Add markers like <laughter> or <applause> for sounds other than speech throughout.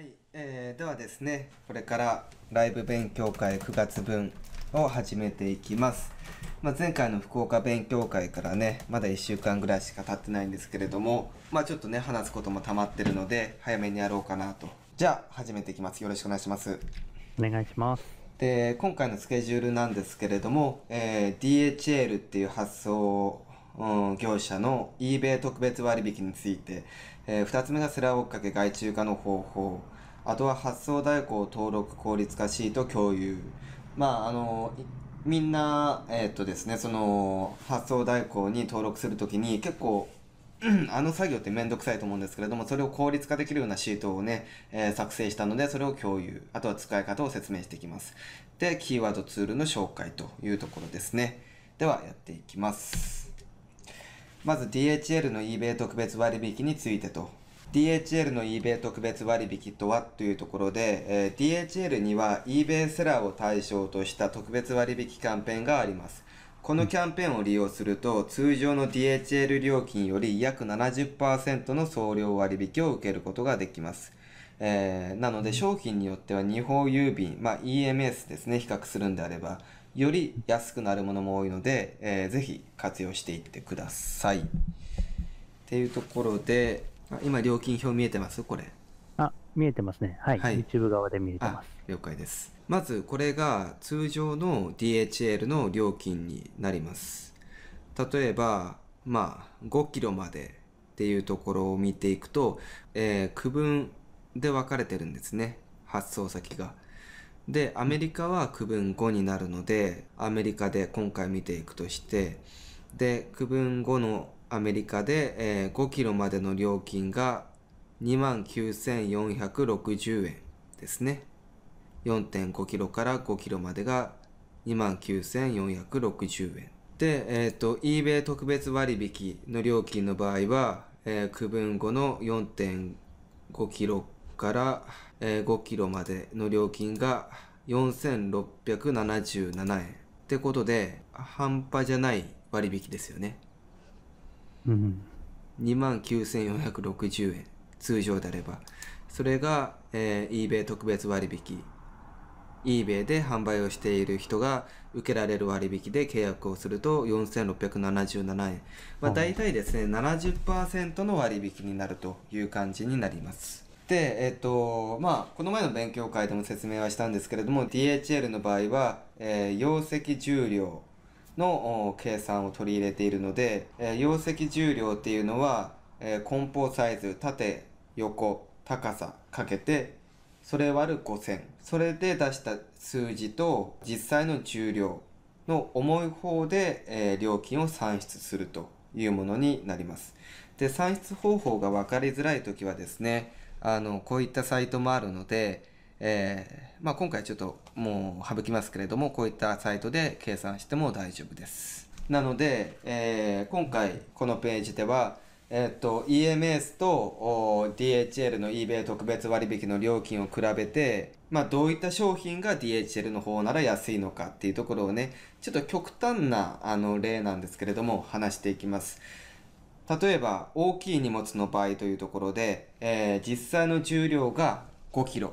はい、えー、ではですねこれからライブ勉強会9月分を始めていきます、まあ、前回の福岡勉強会からねまだ1週間ぐらいしか経ってないんですけれどもまあちょっとね話すことも溜まってるので早めにやろうかなとじゃあ始めていきますよろしくお願いしますお願いしますで今回のスケジュールなんですけれども、えー、DHL っていう発送、うん、業者の eBay 特別割引についてえー、2つ目がスラを追っかけ外注化の方法あとは発送代行登録効率化シート共有まああのみんなえー、っとですねその発送代行に登録するときに結構あの作業ってめんどくさいと思うんですけれども、それを効率化できるようなシートをね、えー、作成したので、それを共有。あとは使い方を説明していきます。で、キーワードツールの紹介というところですね。では、やっていきます。まず DHL の eBay 特別割引についてと DHL の eBay 特別割引とはというところで、えー、DHL には eBay セラーを対象とした特別割引キャンペーンがあります。このキャンペーンを利用すると、通常の DHL 料金より約70%の送料割引を受けることができます。えー、なので商品によっては日本郵便、まあ、EMS ですね、比較するんであれば、より安くなるものも多いので、えー、ぜひ活用していってください。っていうところで、今料金表見えてますこれ。あ、見えてますね。はい。はい、YouTube 側で見えてます。了解です。まずこれが通常の DHL の料金になります。例えば、まあ、5キロまでっていうところを見ていくと、えー、区分で分かれてるんですね。発送先が。でアメリカは区分5になるのでアメリカで今回見ていくとしてで区分5のアメリカで、えー、5キロまでの料金が2万9460円ですね4.5キロから5キロまでが2万9460円で、えーと、eBay 特別割引の料金の場合は、えー、区分後の4.5キロから5キロまでの料金が4677円ってことで半端じゃない割引ですよね、2 9460円通常であればそれが、えー、eBay 特別割引 eBay で販売をしている人が受けられる割引で契約をすると4677円、まあ、大体ですね70%の割引になるという感じになりますで、えっと、まあ、この前の勉強会でも説明はしたんですけれども、DHL の場合は、えー、容積重量の計算を取り入れているので、えー、容積重量っていうのは、えー、梱包サイズ、縦、横、高さかけて、それ割る5000。それで出した数字と実際の重量の重い方で、えー、料金を算出するというものになります。で、算出方法が分かりづらい時はですね、あのこういったサイトもあるので、えー、まあ、今回ちょっともう省きますけれどもこういったサイトで計算しても大丈夫ですなので、えー、今回このページでは、えー、っと EMS と DHL の eBay 特別割引の料金を比べて、まあ、どういった商品が DHL の方なら安いのかっていうところをねちょっと極端なあの例なんですけれども話していきます例えば大きい荷物の場合というところで、えー、実際の重量が5キロ、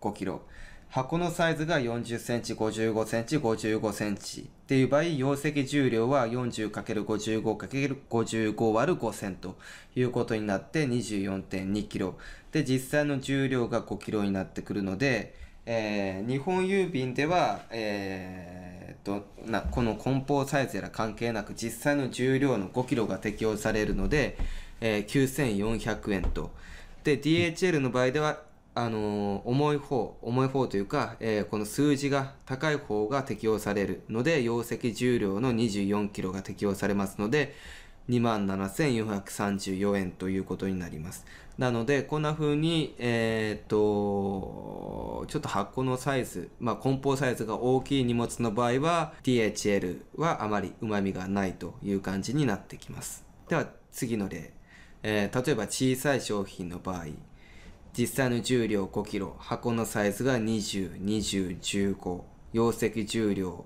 5キロ。箱のサイズが40センチ、55センチ、55センチっていう場合、容積重量は 40×55×55 割る5000ということになって24.2キロ。で、実際の重量が5キロになってくるので、えー、日本郵便では、えーえと、なこの梱包サイズやら関係なく実際の重量の 5kg が適用されるので、えー、9400円とで DHL の場合ではあのー、重い方重い方というか、えー、この数字が高い方が適用されるので容積重量の 24kg が適用されますので2 7434円ということになりますなのでこんな風にえー、っとちょっと箱のサイズまあ梱包サイズが大きい荷物の場合は DHL はあまり旨味がないという感じになってきますでは次の例、えー、例えば小さい商品の場合実際の重量 5kg 箱のサイズが202015容積重量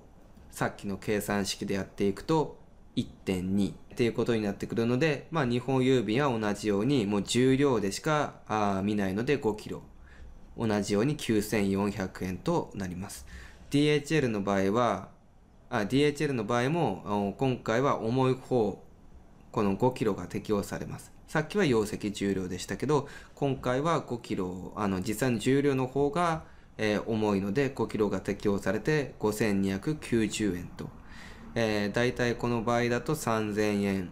さっきの計算式でやっていくと1.2っていうことになってくるので、まあ、日本郵便は同じようにもう重量でしかあ見ないので5キロ同じように9400円となります DHL の場合はあ DHL の場合も今回は重い方この5キロが適用されますさっきは容積重量でしたけど今回は5キロあの実際の重量の方が、えー、重いので5キロが適用されて5290円とえー、大体この場合だと3000円、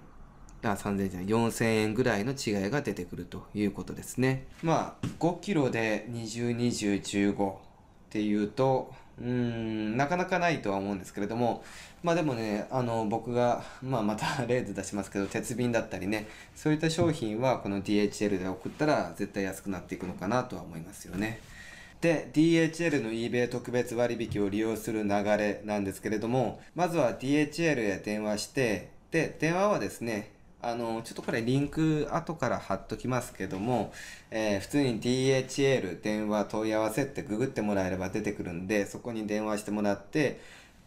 あ、3000円じゃない、4000円ぐらいの違いが出てくるということですね。まあ、5キロで20、20、15っていうと、うん、なかなかないとは思うんですけれども、まあでもね、あの、僕が、まあまた <laughs> 例で出しますけど、鉄瓶だったりね、そういった商品はこの DHL で送ったら絶対安くなっていくのかなとは思いますよね。で DHL の eBay 特別割引を利用する流れなんですけれどもまずは DHL へ電話してで電話はですねあのちょっとこれリンク後から貼っときますけども、えー、普通に DHL 電話問い合わせってググってもらえれば出てくるんでそこに電話してもらって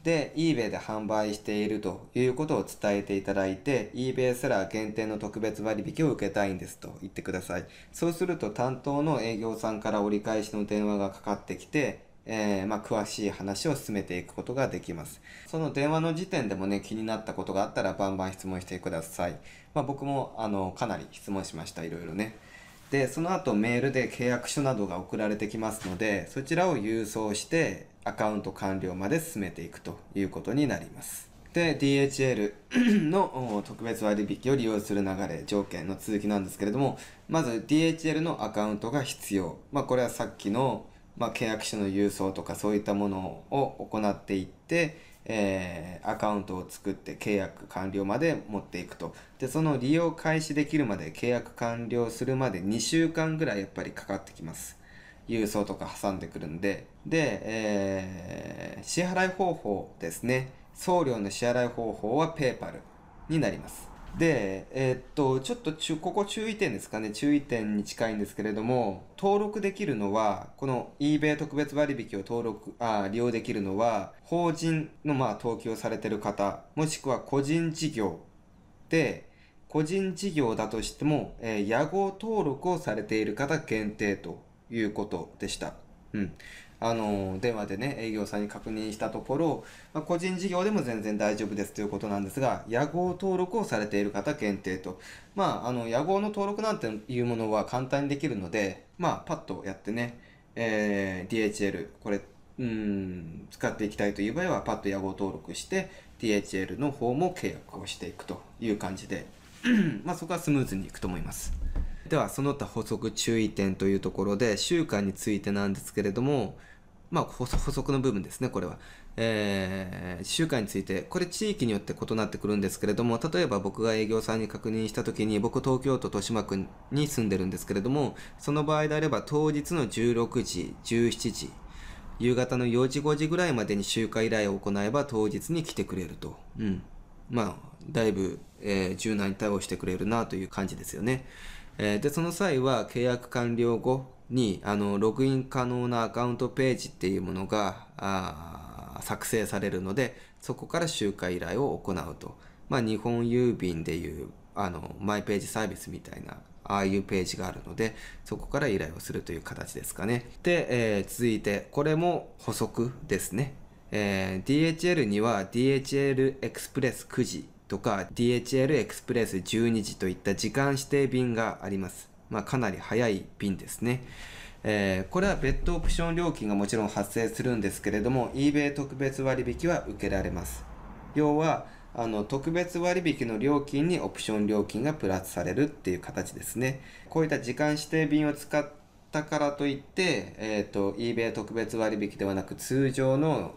で eBay で販売しているということを伝えていただいて eBay セラー限定の特別割引を受けたいんですと言ってくださいそうすると担当の営業さんから折り返しの電話がかかってきてえー、まあ、詳しい話を進めていくことができます。その電話の時点でもね、気になったことがあったらバンバン質問してください。まあ、僕も、あの、かなり質問しました。いろいろね。でその後メールで契約書などが送られてきますのでそちらを郵送してアカウント完了まで進めていくということになりますで DHL の特別割引を利用する流れ条件の続きなんですけれどもまず DHL のアカウントが必要、まあ、これはさっきの、まあ、契約書の郵送とかそういったものを行っていってえー、アカウントを作って契約完了まで持っていくと。で、その利用開始できるまで契約完了するまで2週間ぐらいやっぱりかかってきます。郵送とか挟んでくるんで。で、えー、支払い方法ですね。送料の支払い方法はペーパルになります。で、えー、っと、ちょっとちゅ、ここ注意点ですかね、注意点に近いんですけれども、登録できるのは、この eBay 特別割引を登録、あ利用できるのは、法人のまあ登記をされてる方、もしくは個人事業で、個人事業だとしても、えー、野号登録をされている方限定ということでした。うん。あの電話でね営業さんに確認したところ、まあ、個人事業でも全然大丈夫ですということなんですが屋号登録をされている方限定とまああの屋号の登録なんていうものは簡単にできるのでまあパッとやってね、えー、DHL これうん使っていきたいという場合はパッと屋号登録して DHL の方も契約をしていくという感じで <clears throat> まあそこはスムーズにいくと思います。ではその他補足注意点というところで習慣についてなんですけれどもまあ補足の部分ですねこれは、えー、習慣についてこれ地域によって異なってくるんですけれども例えば僕が営業さんに確認した時に僕東京都豊島区に住んでるんですけれどもその場合であれば当日の16時17時夕方の4時5時ぐらいまでに集会依頼を行えば当日に来てくれると、うん、まあだいぶ、えー、柔軟に対応してくれるなという感じですよね。えー、で、その際は契約完了後に、あの、ログイン可能なアカウントページっていうものが、作成されるので、そこから集会依頼を行うと。まあ、日本郵便でいう、あの、マイページサービスみたいな、ああいうページがあるので、そこから依頼をするという形ですかね。で、えー、続いて、これも補足ですね。えー、DHL には DHL エクスプレス9時とか DHL エクスプレス12時といった時間指定便があります。まあ、かなり早い便ですね。えー、これは別途オプション料金がもちろん発生するんですけれども eBay 特別割引は受けられます。要はあの特別割引の料金にオプション料金がプラスされるっていう形ですね。こういった時間指定便を使っったからといって、えーと、eBay 特別割引ではなく通常の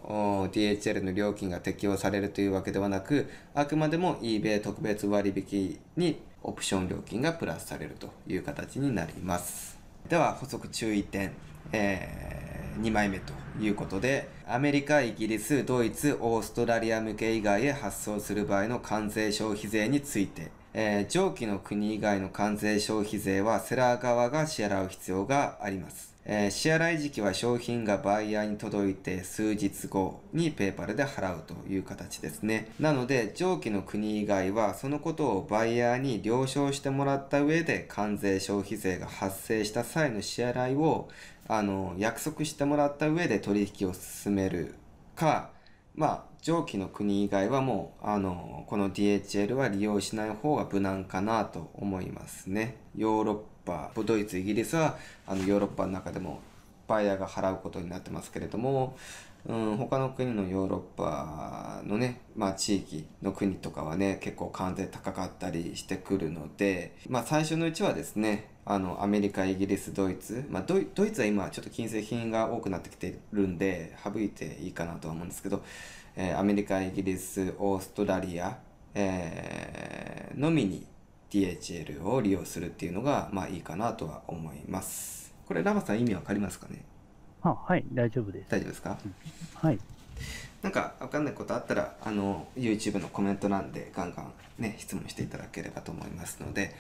DHL の料金が適用されるというわけではなくあくまでも eBay 特別割引にオプション料金がプラスされるという形になりますでは補足注意点、えー、2枚目ということでアメリカイギリスドイツオーストラリア向け以外へ発送する場合の関税消費税についてえー、上記の国以外の関税消費税はセラー側が支払う必要があります。えー、支払い時期は商品がバイヤーに届いて数日後にペーパルで払うという形ですね。なので、上記の国以外はそのことをバイヤーに了承してもらった上で関税消費税が発生した際の支払いをあの約束してもらった上で取引を進めるか、まあ、上記の国以外はもう、あの、この DHL は利用しない方が無難かなと思いますね。ヨーロッパ、ドイツ、イギリスは、あの、ヨーロッパの中でもバイヤーが払うことになってますけれども、うん、他の国のヨーロッパのね、まあ、地域の国とかはね結構関税高かったりしてくるので、まあ、最初のうちはですねあのアメリカイギリスドイツ、まあド、ドイツは今ちょっと金製品が多くなってきてるんで省いていいかなとは思うんですけど、えー、アメリカイギリスオーストラリア、えー、のみに DHL を利用するっていうのが、まあ、いいかなとは思います。これラバさん意味わかりますかねあはい大丈夫です大丈夫ですか、うん、はいなんか分かんないことあったらあの YouTube のコメント欄でガンガンね質問していただければと思いますので、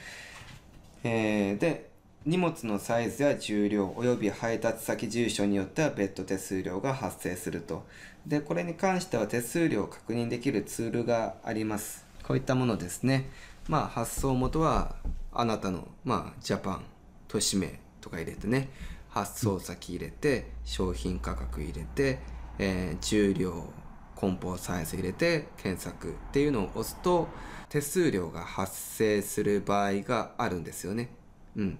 えー、で荷物のサイズや重量および配達先住所によっては別途手数料が発生するとでこれに関しては手数料を確認できるツールがありますこういったものですねまあ発送元はあなたの、まあ、ジャパン都市名とか入れてね発送先入れて商品価格入れて、えー、重量梱包サイズ入れて検索っていうのを押すと手数料が発生する場合があるんですよね。うん。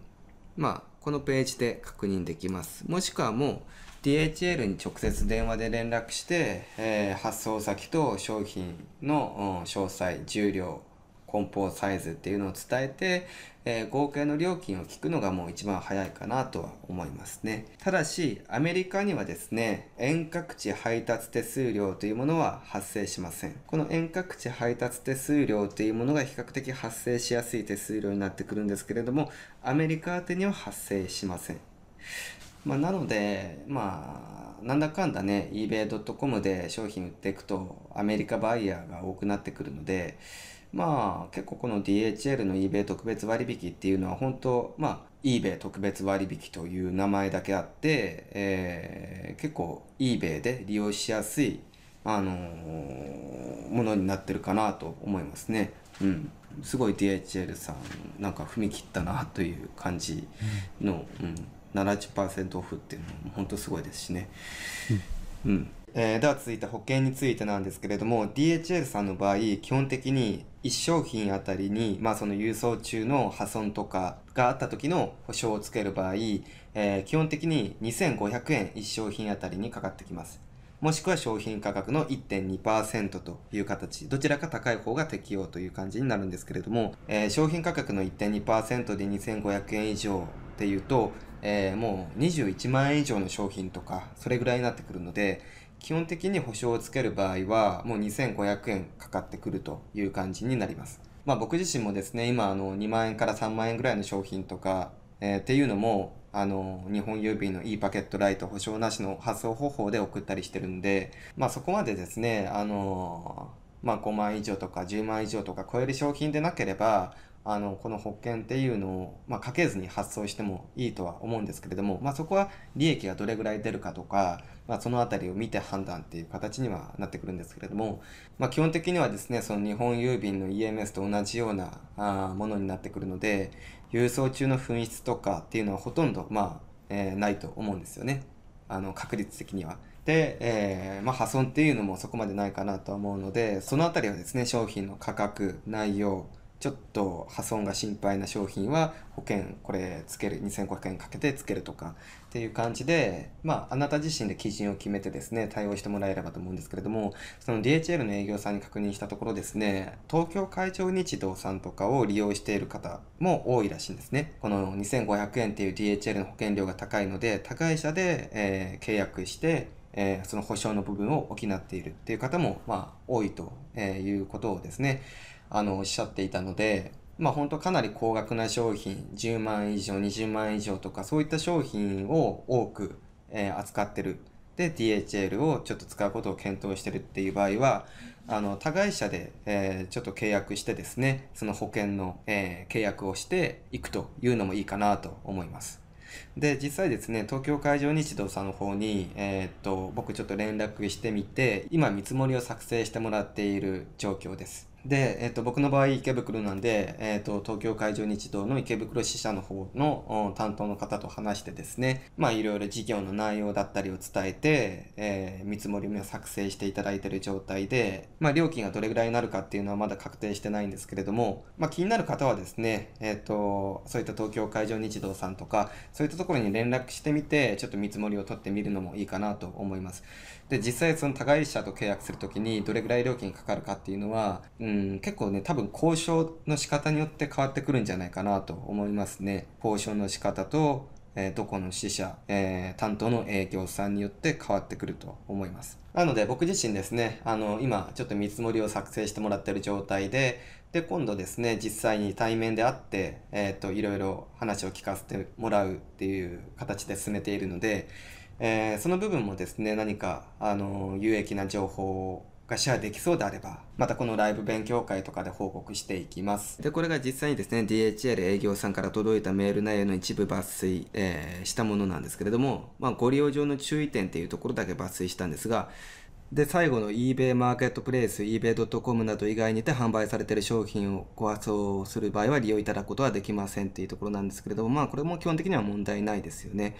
まあこのページで確認できます。もしくはもう DHL に直接電話で連絡して、えー、発送先と商品の、詳細、重量、梱包サイズっていうのを伝えて、えー、合計の料金を聞くのがもう一番早いかなとは思いますね。ただし、アメリカにはですね、遠隔地配達手数料というものは発生しません。この遠隔地配達手数料というものが比較的発生しやすい手数料になってくるんですけれども、アメリカ宛てには発生しません。まあ、なので、まあ、なんだかんだね、ebay.com で商品売っていくと、アメリカバイヤーが多くなってくるので、まあ結構この DHL の eBay 特別割引っていうのは本当まあ eBay 特別割引という名前だけあって、えー、結構 eBay で利用しやすい、あのー、ものになってるかなと思いますね。うん、すごい DHL さんなんか踏み切ったなという感じの、うん、70%オフっていうのも本当すごいですしね。うん、うんえー、では続いて保険についてなんですけれども DHL さんの場合基本的に1商品あたりに、まあ、その郵送中の破損とかがあった時の保証をつける場合、えー、基本的に2500円1商品あたりにかかってきますもしくは商品価格の1.2%という形、どちらか高い方が適用という感じになるんですけれども、えー、商品価格の1.2%で2500円以上っていうと、えー、もう21万円以上の商品とか、それぐらいになってくるので、基本的に保証をつける場合は、もう2500円かかってくるという感じになります。まあ僕自身もですね、今あの2万円から3万円ぐらいの商品とか、えー、っていうのも、あの、日本郵便の e パケットライト保証なしの発送方法で送ったりしてるんで、まあそこまでですね、あのー、まあ5万以上とか10万以上とか超える商品でなければ、あのこの保険っていうのを、まあ、かけずに発送してもいいとは思うんですけれども、まあ、そこは利益がどれぐらい出るかとか、まあ、その辺りを見て判断っていう形にはなってくるんですけれども、まあ、基本的にはですねその日本郵便の EMS と同じようなあものになってくるので郵送中の紛失とかっていうのはほとんど、まあえー、ないと思うんですよねあの確率的には。で、えー、まあ、破損っていうのもそこまでないかなとは思うのでその辺りはですね商品の価格内容ちょっと破損が心配な商品は保険これつける2500円かけてつけるとかっていう感じでまああなた自身で基準を決めてですね対応してもらえればと思うんですけれどもその DHL の営業さんに確認したところですね東京海上日動さんとかを利用している方も多いらしいんですねこの2500円っていう DHL の保険料が高いので他会社で、えー、契約してえー、その保証の部分を補っているっていう方も、まあ、多いということをですね、あのおっしゃっていたので、まあ、本当かなり高額な商品10万以上20万以上とかそういった商品を多く、えー、扱ってるで DHL をちょっと使うことを検討してるっていう場合はあの他会社で、えー、ちょっと契約してですねその保険の、えー、契約をしていくというのもいいかなと思います。で実際ですね東京海上日動さんの方に、えー、っと僕ちょっと連絡してみて今見積もりを作成してもらっている状況です。で、えっと、僕の場合池袋なんで、えっと、東京海上日動の池袋支社の方の担当の方と話してですね、まあ、いろいろ事業の内容だったりを伝えて、えー、見積もりを作成していただいてる状態で、まあ、料金がどれぐらいになるかっていうのはまだ確定してないんですけれども、まあ、気になる方はですね、えっと、そういった東京海上日動さんとか、そういったところに連絡してみて、ちょっと見積もりを取ってみるのもいいかなと思います。で、実際その他会社と契約するときにどれぐらい料金かかるかっていうのは、うん、結構ね、多分交渉の仕方によって変わってくるんじゃないかなと思いますね。交渉の仕方と、えー、どこの死者、えー、担当の営業さんによって変わってくると思います。なので僕自身ですね、あの、今ちょっと見積もりを作成してもらってる状態で、で、今度ですね、実際に対面で会って、えっ、ー、と、いろいろ話を聞かせてもらうっていう形で進めているので、えー、その部分もですね、何か、あの、有益な情報をがシェアできそうであれば、またこのライブ勉強会とかで報告していきます。で、これが実際にですね、DHL 営業さんから届いたメール内容の一部抜粋、えー、したものなんですけれども、まあ、ご利用上の注意点っていうところだけ抜粋したんですが、で、最後の eBay マーケットプレイス、ebay.com など以外にて販売されている商品をご発送する場合は利用いただくことはできませんっていうところなんですけれども、まあこれも基本的には問題ないですよね。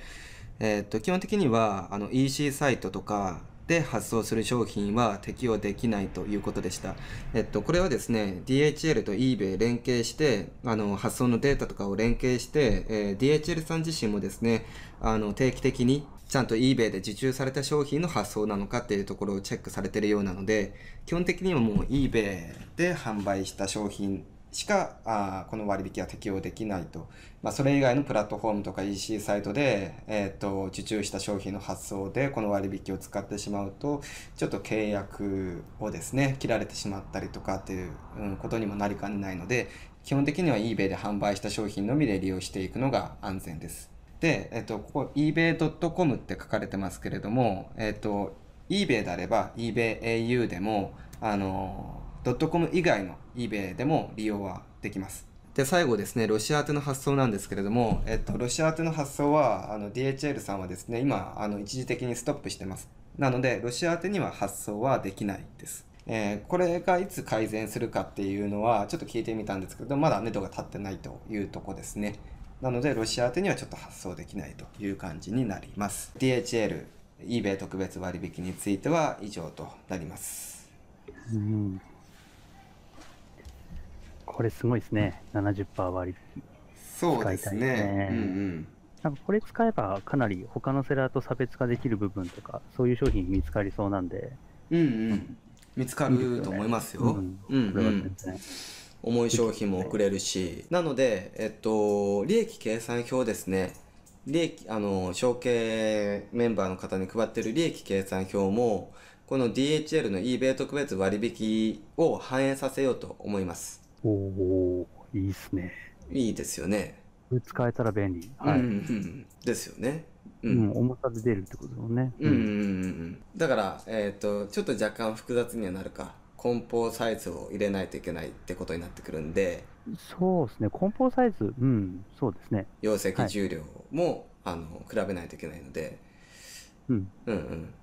えー、っと、基本的には、あの EC サイトとか、で発送する商品は適用できないということでした。えっと、これはですね、DHL と eBay 連携して、あの、発送のデータとかを連携して、えー、DHL さん自身もですね、あの、定期的にちゃんと eBay で受注された商品の発送なのかっていうところをチェックされてるようなので、基本的にはもう eBay で販売した商品しかあこの割引は適用できないと、まあ、それ以外のプラットフォームとか EC サイトで、えーと、受注した商品の発送でこの割引を使ってしまうとちょっと契約をですね切られてしまったりとかっていう、うん、ことにもなりかねないので基本的には eBay で販売した商品のみで利用していくのが安全です。で、えっ、ー、と、ここ ebay.com って書かれてますけれども、えっ、ー、と、eBay であれば eBayAU でも、あのドットコム以外の eBay でも利用はできます。で、最後ですね、ロシア宛の発送なんですけれども、えっと、ロシア宛の発送は、あの、DHL さんはですね、今、あの、一時的にストップしてます。なので、ロシア宛には発送はできないです。えー、これがいつ改善するかっていうのは、ちょっと聞いてみたんですけど、まだ目処が立ってないというとこですね。なので、ロシア宛にはちょっと発送できないという感じになります。DHL、eBay 特別割引については以上となります。うんこれすごいですね。70%割り、ね。そうですね。うんうん。これ使えばかなり他のセラーと差別化できる部分とか、そういう商品見つかりそうなんで。うんうん。見つかると思いますよ。重い商品も送れるし、なので、えっと、利益計算表ですね。利益、あの、承継メンバーの方に配ってる利益計算表も、この DHL の eBay 特別割引を反映させようと思います。おおいいっすねいいですよね使えたら便利、はい、うんうん、ですよねうん、重さで出るってことだもんね。うん、うん、だから、えっ、ー、と、ちょっと若干複雑にはなるか、梱包サイズを入れないといけないってことになってくるんで、そうですね、梱包サイズ、うん、そうですね。容積重量も、はい、あの比べないといけないので、うん、うんうん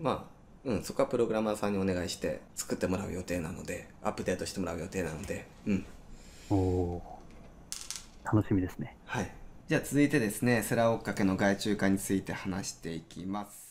まうん、そこはプログラマーさんにお願いして作ってもらう予定なのでアップデートしてもらう予定なのでうんお楽しみですねはいじゃあ続いてですねセラオッカケの害虫化について話していきます